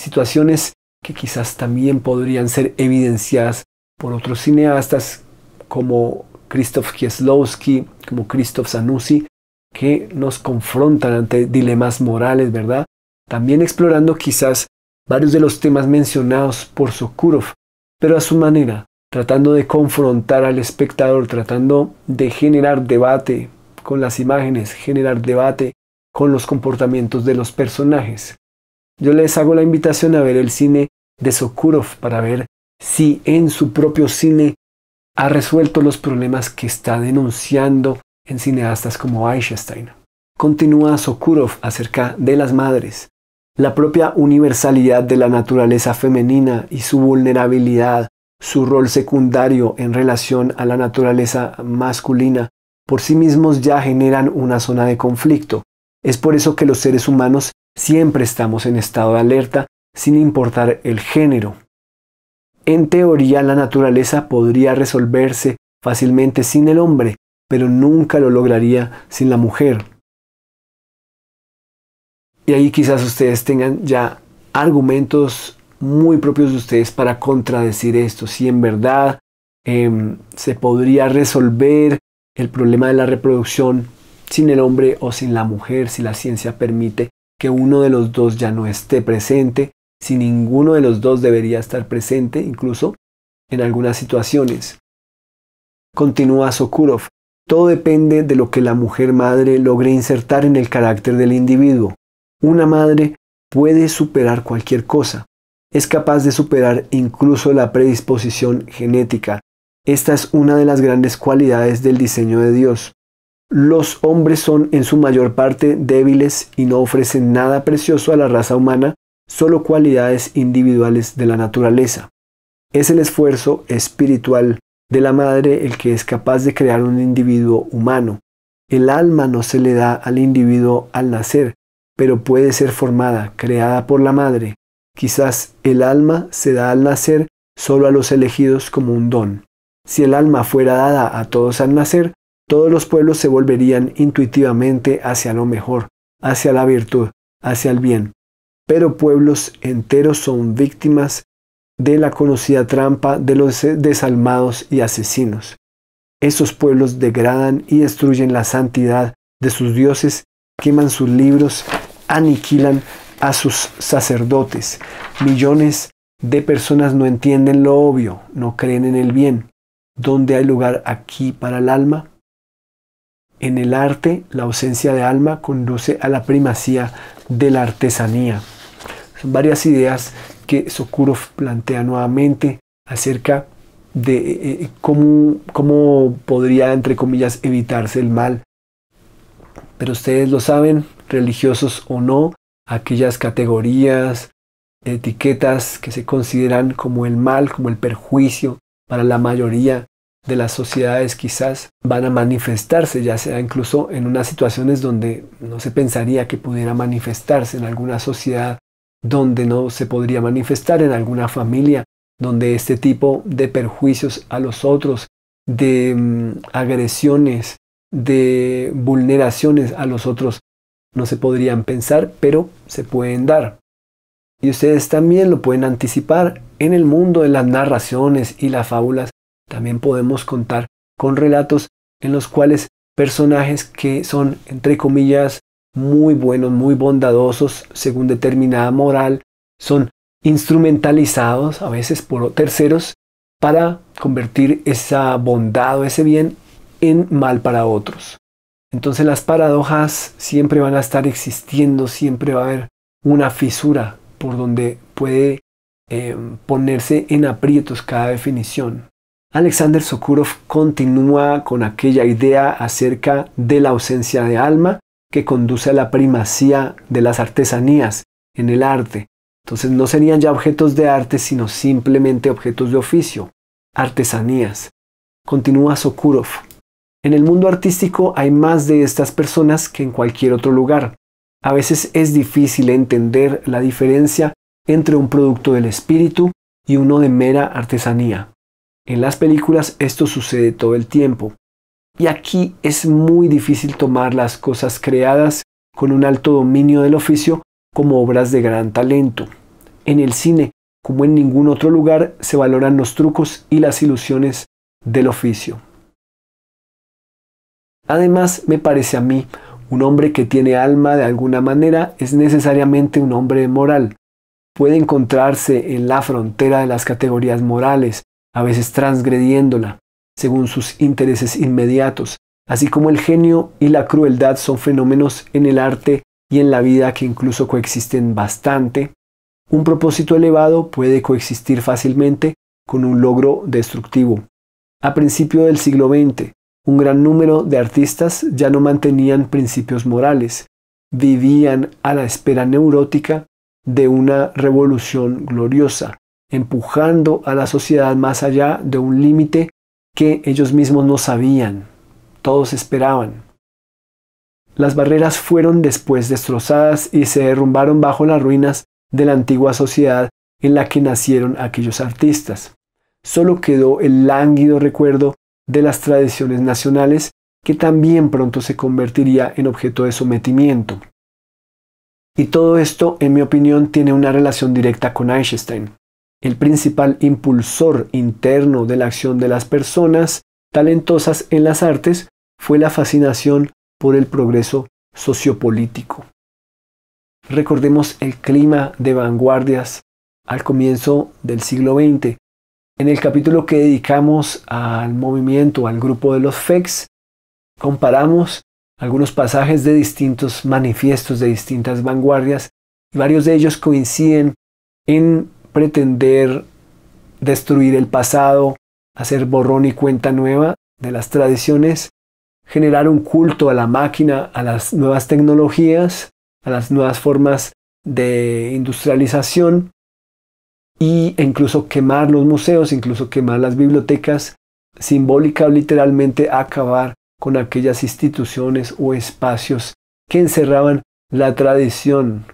Situaciones que quizás también podrían ser evidenciadas por otros cineastas como Krzysztof Kieslowski, como Krzysztof Zanussi, que nos confrontan ante dilemas morales, ¿verdad? También explorando quizás varios de los temas mencionados por Sokurov, pero a su manera, tratando de confrontar al espectador, tratando de generar debate, con las imágenes, generar debate con los comportamientos de los personajes. Yo les hago la invitación a ver el cine de Sokurov para ver si en su propio cine ha resuelto los problemas que está denunciando en cineastas como Eisenstein. Continúa Sokurov acerca de las madres, la propia universalidad de la naturaleza femenina y su vulnerabilidad, su rol secundario en relación a la naturaleza masculina por sí mismos ya generan una zona de conflicto. Es por eso que los seres humanos siempre estamos en estado de alerta sin importar el género. En teoría la naturaleza podría resolverse fácilmente sin el hombre, pero nunca lo lograría sin la mujer. Y ahí quizás ustedes tengan ya argumentos muy propios de ustedes para contradecir esto. Si en verdad em, se podría resolver el problema de la reproducción sin el hombre o sin la mujer, si la ciencia permite que uno de los dos ya no esté presente, si ninguno de los dos debería estar presente, incluso en algunas situaciones. Continúa Sokurov, todo depende de lo que la mujer madre logre insertar en el carácter del individuo. Una madre puede superar cualquier cosa. Es capaz de superar incluso la predisposición genética, esta es una de las grandes cualidades del diseño de Dios. Los hombres son en su mayor parte débiles y no ofrecen nada precioso a la raza humana, solo cualidades individuales de la naturaleza. Es el esfuerzo espiritual de la madre el que es capaz de crear un individuo humano. El alma no se le da al individuo al nacer, pero puede ser formada, creada por la madre. Quizás el alma se da al nacer solo a los elegidos como un don. Si el alma fuera dada a todos al nacer, todos los pueblos se volverían intuitivamente hacia lo mejor, hacia la virtud, hacia el bien. Pero pueblos enteros son víctimas de la conocida trampa de los desalmados y asesinos. Esos pueblos degradan y destruyen la santidad de sus dioses, queman sus libros, aniquilan a sus sacerdotes. Millones de personas no entienden lo obvio, no creen en el bien. ¿Dónde hay lugar aquí para el alma? En el arte, la ausencia de alma conduce a la primacía de la artesanía. Son varias ideas que Sokurov plantea nuevamente acerca de eh, eh, cómo, cómo podría, entre comillas, evitarse el mal. Pero ustedes lo saben, religiosos o no, aquellas categorías, etiquetas que se consideran como el mal, como el perjuicio, para la mayoría de las sociedades quizás van a manifestarse, ya sea incluso en unas situaciones donde no se pensaría que pudiera manifestarse, en alguna sociedad donde no se podría manifestar, en alguna familia donde este tipo de perjuicios a los otros, de mm, agresiones, de vulneraciones a los otros no se podrían pensar, pero se pueden dar. Y ustedes también lo pueden anticipar. En el mundo de las narraciones y las fábulas también podemos contar con relatos en los cuales personajes que son, entre comillas, muy buenos, muy bondadosos, según determinada moral, son instrumentalizados a veces por terceros para convertir esa bondad o ese bien en mal para otros. Entonces las paradojas siempre van a estar existiendo, siempre va a haber una fisura por donde puede eh, ponerse en aprietos cada definición. Alexander Sokurov continúa con aquella idea acerca de la ausencia de alma que conduce a la primacía de las artesanías en el arte. Entonces no serían ya objetos de arte, sino simplemente objetos de oficio, artesanías. Continúa Sokurov. En el mundo artístico hay más de estas personas que en cualquier otro lugar. A veces es difícil entender la diferencia entre un producto del espíritu y uno de mera artesanía. En las películas esto sucede todo el tiempo. Y aquí es muy difícil tomar las cosas creadas con un alto dominio del oficio como obras de gran talento. En el cine, como en ningún otro lugar, se valoran los trucos y las ilusiones del oficio. Además, me parece a mí un hombre que tiene alma de alguna manera es necesariamente un hombre moral. Puede encontrarse en la frontera de las categorías morales, a veces transgrediéndola, según sus intereses inmediatos, así como el genio y la crueldad son fenómenos en el arte y en la vida que incluso coexisten bastante, un propósito elevado puede coexistir fácilmente con un logro destructivo. A principio del siglo XX, un gran número de artistas ya no mantenían principios morales, vivían a la espera neurótica de una revolución gloriosa, empujando a la sociedad más allá de un límite que ellos mismos no sabían, todos esperaban. Las barreras fueron después destrozadas y se derrumbaron bajo las ruinas de la antigua sociedad en la que nacieron aquellos artistas. Solo quedó el lánguido recuerdo de las tradiciones nacionales que también pronto se convertiría en objeto de sometimiento. Y todo esto, en mi opinión, tiene una relación directa con Einstein, el principal impulsor interno de la acción de las personas talentosas en las artes fue la fascinación por el progreso sociopolítico. Recordemos el clima de vanguardias al comienzo del siglo XX, en el capítulo que dedicamos al movimiento, al grupo de los FEX, comparamos algunos pasajes de distintos manifiestos, de distintas vanguardias, y varios de ellos coinciden en pretender destruir el pasado, hacer borrón y cuenta nueva de las tradiciones, generar un culto a la máquina, a las nuevas tecnologías, a las nuevas formas de industrialización y incluso quemar los museos, incluso quemar las bibliotecas, simbólica o literalmente acabar con aquellas instituciones o espacios que encerraban la tradición,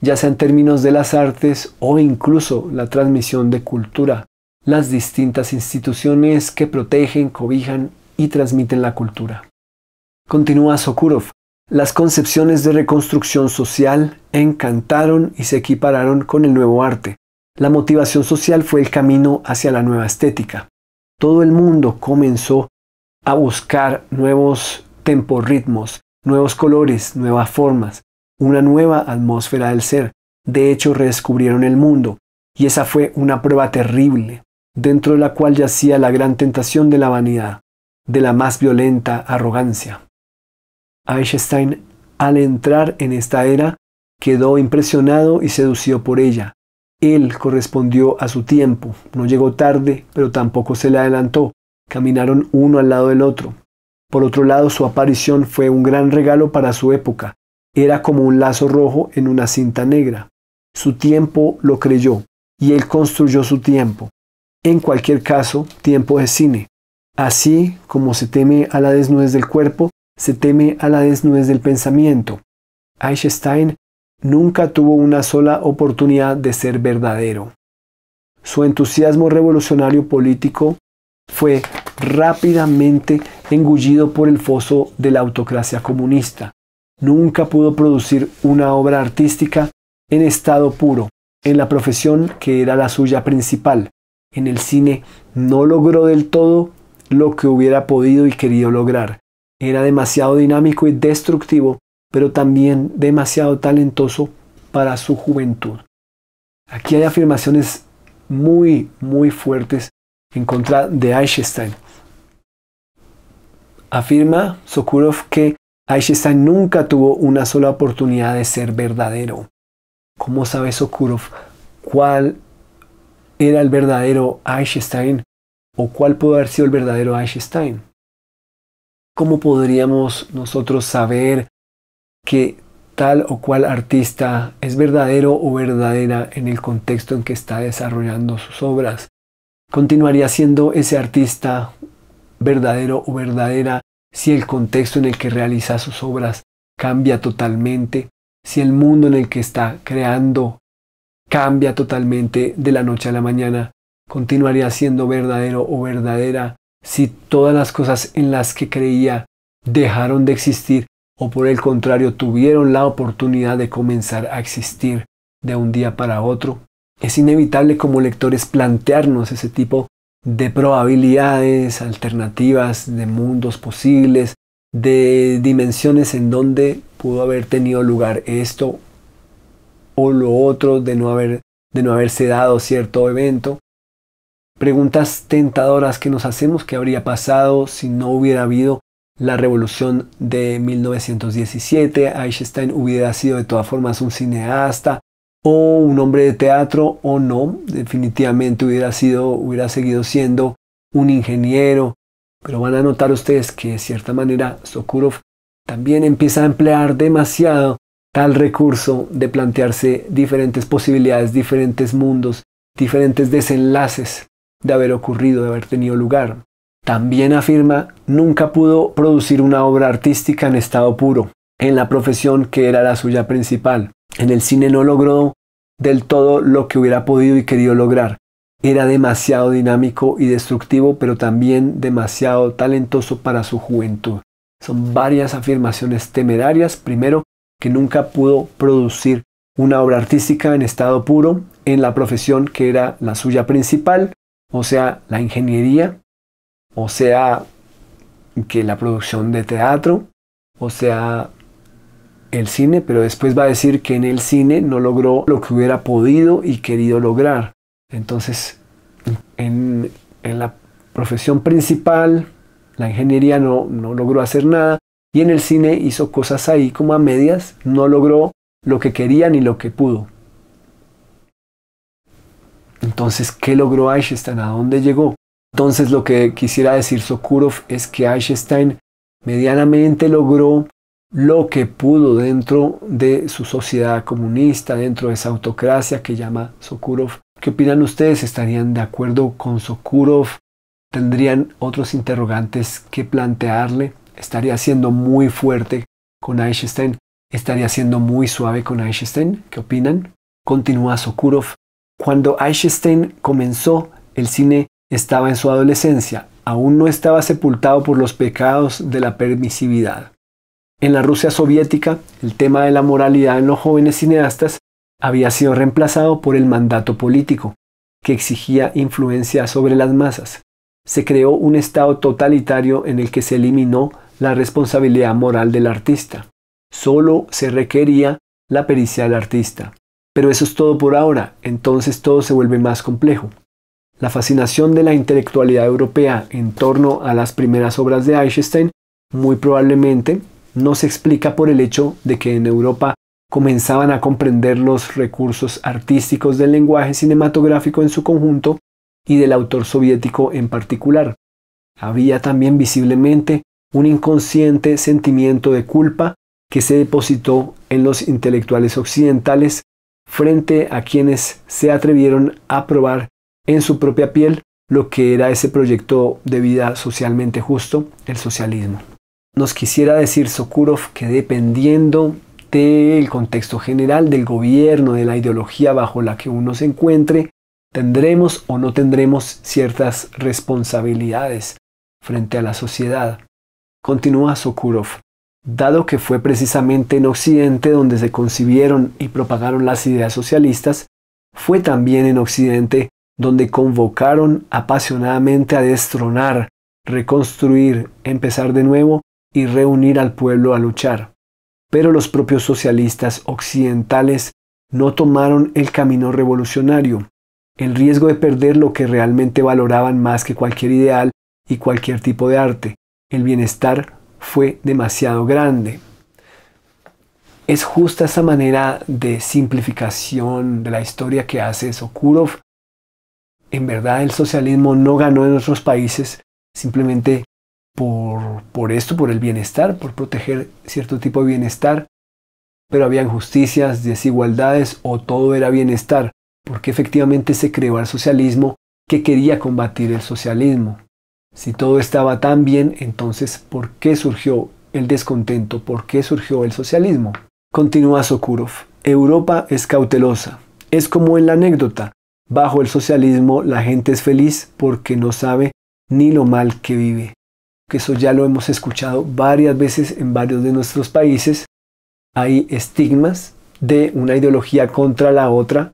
ya sea en términos de las artes o incluso la transmisión de cultura, las distintas instituciones que protegen, cobijan y transmiten la cultura. Continúa Sokurov. Las concepciones de reconstrucción social encantaron y se equipararon con el nuevo arte, la motivación social fue el camino hacia la nueva estética. Todo el mundo comenzó a buscar nuevos temporritmos, nuevos colores, nuevas formas, una nueva atmósfera del ser. De hecho, redescubrieron el mundo, y esa fue una prueba terrible, dentro de la cual yacía la gran tentación de la vanidad, de la más violenta arrogancia. Einstein, al entrar en esta era, quedó impresionado y seducido por ella, él correspondió a su tiempo, no llegó tarde, pero tampoco se le adelantó. Caminaron uno al lado del otro. Por otro lado, su aparición fue un gran regalo para su época. Era como un lazo rojo en una cinta negra. Su tiempo lo creyó, y él construyó su tiempo. En cualquier caso, tiempo es cine. Así como se teme a la desnudez del cuerpo, se teme a la desnudez del pensamiento. Einstein, nunca tuvo una sola oportunidad de ser verdadero. Su entusiasmo revolucionario político fue rápidamente engullido por el foso de la autocracia comunista. Nunca pudo producir una obra artística en estado puro, en la profesión que era la suya principal. En el cine no logró del todo lo que hubiera podido y querido lograr. Era demasiado dinámico y destructivo pero también demasiado talentoso para su juventud. Aquí hay afirmaciones muy, muy fuertes en contra de Einstein. Afirma Sokurov que Einstein nunca tuvo una sola oportunidad de ser verdadero. ¿Cómo sabe Sokurov cuál era el verdadero Einstein? o cuál pudo haber sido el verdadero Einstein? ¿Cómo podríamos nosotros saber que tal o cual artista es verdadero o verdadera en el contexto en que está desarrollando sus obras. Continuaría siendo ese artista verdadero o verdadera si el contexto en el que realiza sus obras cambia totalmente, si el mundo en el que está creando cambia totalmente de la noche a la mañana, continuaría siendo verdadero o verdadera si todas las cosas en las que creía dejaron de existir o por el contrario tuvieron la oportunidad de comenzar a existir de un día para otro, es inevitable como lectores plantearnos ese tipo de probabilidades, alternativas, de mundos posibles, de dimensiones en donde pudo haber tenido lugar esto o lo otro, de no, haber, de no haberse dado cierto evento. Preguntas tentadoras que nos hacemos ¿qué habría pasado si no hubiera habido la revolución de 1917, Einstein hubiera sido de todas formas un cineasta o un hombre de teatro o no, definitivamente hubiera sido, hubiera seguido siendo un ingeniero, pero van a notar ustedes que de cierta manera Sokurov también empieza a emplear demasiado tal recurso de plantearse diferentes posibilidades, diferentes mundos, diferentes desenlaces de haber ocurrido, de haber tenido lugar. También afirma, nunca pudo producir una obra artística en estado puro, en la profesión que era la suya principal. En el cine no logró del todo lo que hubiera podido y querido lograr. Era demasiado dinámico y destructivo, pero también demasiado talentoso para su juventud. Son varias afirmaciones temerarias. Primero, que nunca pudo producir una obra artística en estado puro en la profesión que era la suya principal, o sea, la ingeniería o sea que la producción de teatro, o sea el cine, pero después va a decir que en el cine no logró lo que hubiera podido y querido lograr. Entonces, en, la profesión principal, la ingeniería no, logró hacer nada y en el cine hizo cosas ahí como a medias, no logró lo que quería ni lo que pudo. Entonces, ¿qué logró Einstein? ¿A dónde llegó? Entonces lo que quisiera decir Sokurov es que Einstein medianamente logró lo que pudo dentro de su sociedad comunista, dentro de esa autocracia que llama Sokurov. ¿Qué opinan ustedes? ¿Estarían de acuerdo con Sokurov? ¿Tendrían otros interrogantes que plantearle? ¿Estaría siendo muy fuerte con Einstein? ¿Estaría siendo muy suave con Einstein? ¿Qué opinan? Continúa Sokurov. Cuando Einstein comenzó el cine estaba en su adolescencia, aún no estaba sepultado por los pecados de la permisividad. En la Rusia soviética, el tema de la moralidad en los jóvenes cineastas había sido reemplazado por el mandato político, que exigía influencia sobre las masas. Se creó un estado totalitario en el que se eliminó la responsabilidad moral del artista. Solo se requería la pericia del artista. Pero eso es todo por ahora, entonces todo se vuelve más complejo. La fascinación de la intelectualidad europea en torno a las primeras obras de Eichstein muy probablemente no se explica por el hecho de que en Europa comenzaban a comprender los recursos artísticos del lenguaje cinematográfico en su conjunto y del autor soviético en particular. Había también visiblemente un inconsciente sentimiento de culpa que se depositó en los intelectuales occidentales frente a quienes se atrevieron a probar en su propia piel lo que era ese proyecto de vida socialmente justo, el socialismo. Nos quisiera decir Sokurov que dependiendo del contexto general, del gobierno, de la ideología bajo la que uno se encuentre, tendremos o no tendremos ciertas responsabilidades frente a la sociedad. Continúa Sokurov. Dado que fue precisamente en Occidente donde se concibieron y propagaron las ideas socialistas, fue también en Occidente donde convocaron apasionadamente a destronar, reconstruir, empezar de nuevo y reunir al pueblo a luchar. Pero los propios socialistas occidentales no tomaron el camino revolucionario, el riesgo de perder lo que realmente valoraban más que cualquier ideal y cualquier tipo de arte, el bienestar fue demasiado grande. Es justa esa manera de simplificación de la historia que hace Sokurov en verdad el socialismo no ganó en otros países simplemente por, por esto, por el bienestar, por proteger cierto tipo de bienestar, pero había injusticias, desigualdades o todo era bienestar, porque efectivamente se creó el socialismo que quería combatir el socialismo. Si todo estaba tan bien, entonces ¿por qué surgió el descontento? ¿Por qué surgió el socialismo? Continúa Sokurov. Europa es cautelosa. Es como en la anécdota. Bajo el socialismo la gente es feliz porque no sabe ni lo mal que vive. Que eso ya lo hemos escuchado varias veces en varios de nuestros países. Hay estigmas de una ideología contra la otra.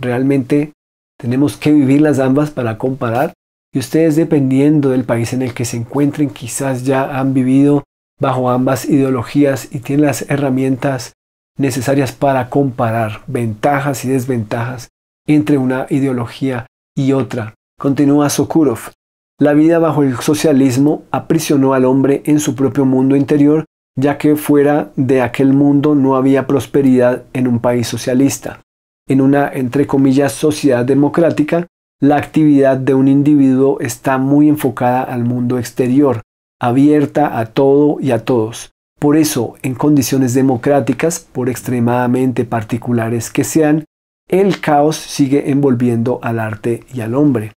Realmente tenemos que vivir las ambas para comparar. Y ustedes dependiendo del país en el que se encuentren, quizás ya han vivido bajo ambas ideologías y tienen las herramientas necesarias para comparar ventajas y desventajas entre una ideología y otra. Continúa Sokurov. La vida bajo el socialismo aprisionó al hombre en su propio mundo interior, ya que fuera de aquel mundo no había prosperidad en un país socialista. En una, entre comillas, sociedad democrática, la actividad de un individuo está muy enfocada al mundo exterior, abierta a todo y a todos. Por eso, en condiciones democráticas, por extremadamente particulares que sean, el caos sigue envolviendo al arte y al hombre.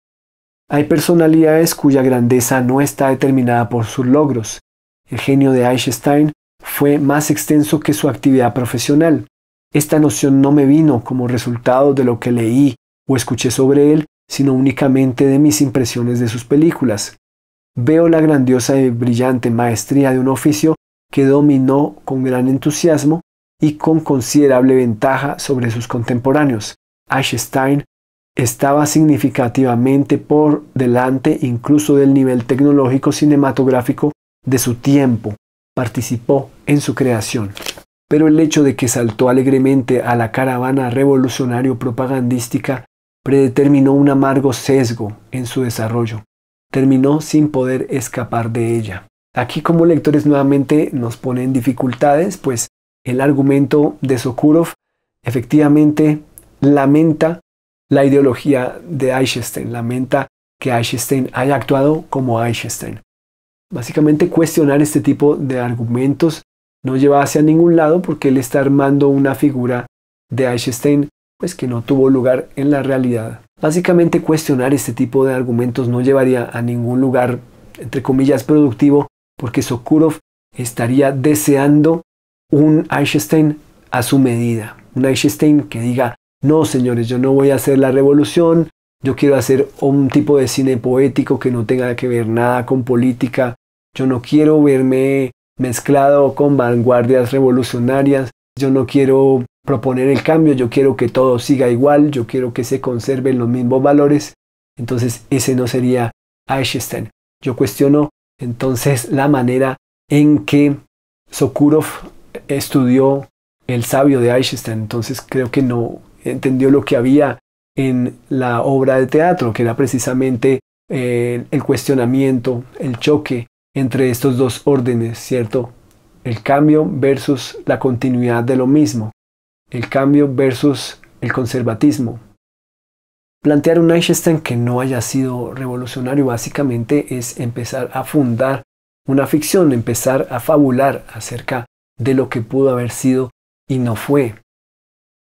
Hay personalidades cuya grandeza no está determinada por sus logros. El genio de Einstein fue más extenso que su actividad profesional. Esta noción no me vino como resultado de lo que leí o escuché sobre él, sino únicamente de mis impresiones de sus películas. Veo la grandiosa y brillante maestría de un oficio que dominó con gran entusiasmo y con considerable ventaja sobre sus contemporáneos. Einstein estaba significativamente por delante incluso del nivel tecnológico cinematográfico de su tiempo. Participó en su creación. Pero el hecho de que saltó alegremente a la caravana revolucionario propagandística predeterminó un amargo sesgo en su desarrollo. Terminó sin poder escapar de ella. Aquí como lectores nuevamente nos ponen dificultades, pues el argumento de Sokurov efectivamente lamenta la ideología de Eichstein, lamenta que Eichstein haya actuado como Eichstein. Básicamente cuestionar este tipo de argumentos no lleva hacia ningún lado porque él está armando una figura de Eichstein pues que no tuvo lugar en la realidad. Básicamente cuestionar este tipo de argumentos no llevaría a ningún lugar entre comillas productivo porque Sokurov estaría deseando un Einstein a su medida, un Einstein que diga, no señores, yo no voy a hacer la revolución, yo quiero hacer un tipo de cine poético que no tenga que ver nada con política, yo no quiero verme mezclado con vanguardias revolucionarias, yo no quiero proponer el cambio, yo quiero que todo siga igual, yo quiero que se conserven los mismos valores, entonces ese no sería Eichstein. Yo cuestiono entonces la manera en que Sokurov estudió el sabio de Einstein, entonces creo que no entendió lo que había en la obra de teatro, que era precisamente eh, el cuestionamiento, el choque entre estos dos órdenes, ¿cierto? El cambio versus la continuidad de lo mismo, el cambio versus el conservatismo. Plantear un Einstein que no haya sido revolucionario básicamente es empezar a fundar una ficción, empezar a fabular acerca de lo que pudo haber sido y no fue.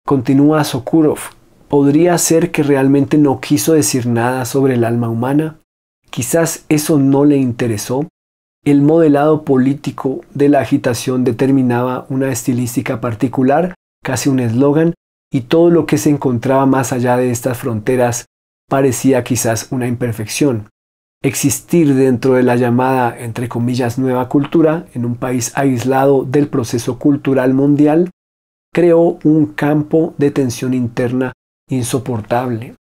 Continúa Sokurov. ¿Podría ser que realmente no quiso decir nada sobre el alma humana? Quizás eso no le interesó. El modelado político de la agitación determinaba una estilística particular, casi un eslogan, y todo lo que se encontraba más allá de estas fronteras parecía quizás una imperfección existir dentro de la llamada, entre comillas, nueva cultura, en un país aislado del proceso cultural mundial, creó un campo de tensión interna insoportable.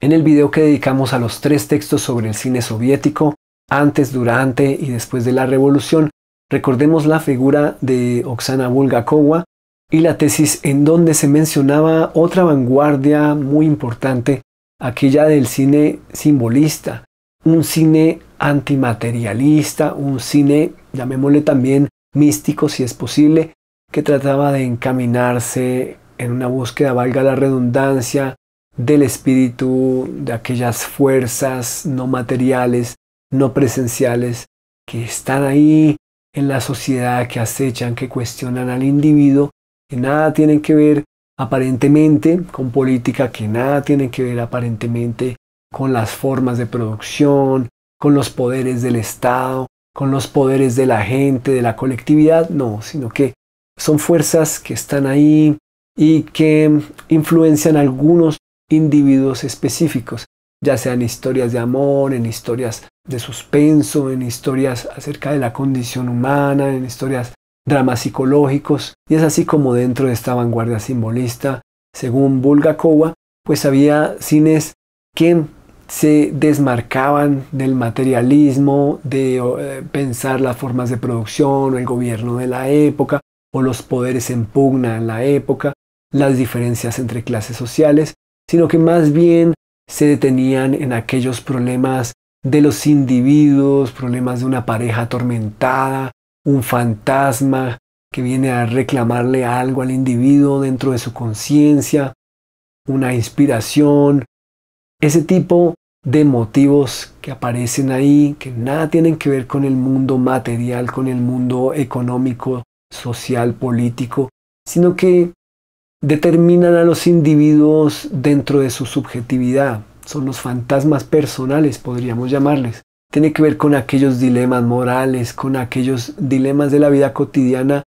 En el video que dedicamos a los tres textos sobre el cine soviético, antes, durante y después de la revolución, recordemos la figura de Oksana Bulgakova y la tesis en donde se mencionaba otra vanguardia muy importante, aquella del cine simbolista, un cine antimaterialista, un cine, llamémosle también místico si es posible, que trataba de encaminarse en una búsqueda, valga la redundancia, del espíritu, de aquellas fuerzas no materiales, no presenciales, que están ahí en la sociedad, que acechan, que cuestionan al individuo, que nada tienen que ver aparentemente con política, que nada tienen que ver aparentemente con las formas de producción, con los poderes del Estado, con los poderes de la gente, de la colectividad, no, sino que son fuerzas que están ahí y que influencian a algunos individuos específicos, ya sean historias de amor, en historias de suspenso, en historias acerca de la condición humana, en historias dramas psicológicos, y es así como dentro de esta vanguardia simbolista, según Bulgakova, pues había cines que se desmarcaban del materialismo, de eh, pensar las formas de producción o el gobierno de la época o los poderes en pugna en la época, las diferencias entre clases sociales, sino que más bien se detenían en aquellos problemas de los individuos, problemas de una pareja atormentada, un fantasma que viene a reclamarle algo al individuo dentro de su conciencia, una inspiración, ese tipo de motivos que aparecen ahí, que nada tienen que ver con el mundo material, con el mundo económico, social, político, sino que determinan a los individuos dentro de su subjetividad. Son los fantasmas personales, podríamos llamarles. Tiene que ver con aquellos dilemas morales, con aquellos dilemas de la vida cotidiana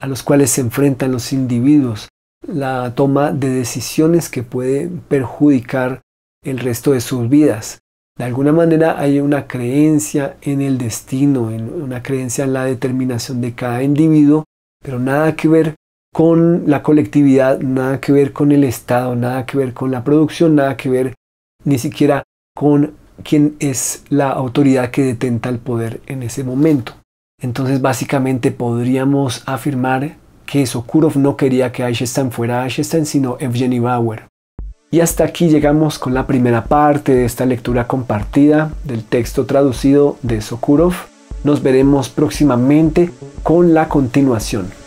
a los cuales se enfrentan los individuos. La toma de decisiones que puede perjudicar el resto de sus vidas. De alguna manera hay una creencia en el destino, en una creencia en la determinación de cada individuo, pero nada que ver con la colectividad, nada que ver con el Estado, nada que ver con la producción, nada que ver ni siquiera con quién es la autoridad que detenta el poder en ese momento. Entonces básicamente podríamos afirmar que Sokurov no quería que Einstein fuera Einstein sino Evgeny Bauer. Y hasta aquí llegamos con la primera parte de esta lectura compartida del texto traducido de Sokurov. Nos veremos próximamente con la continuación.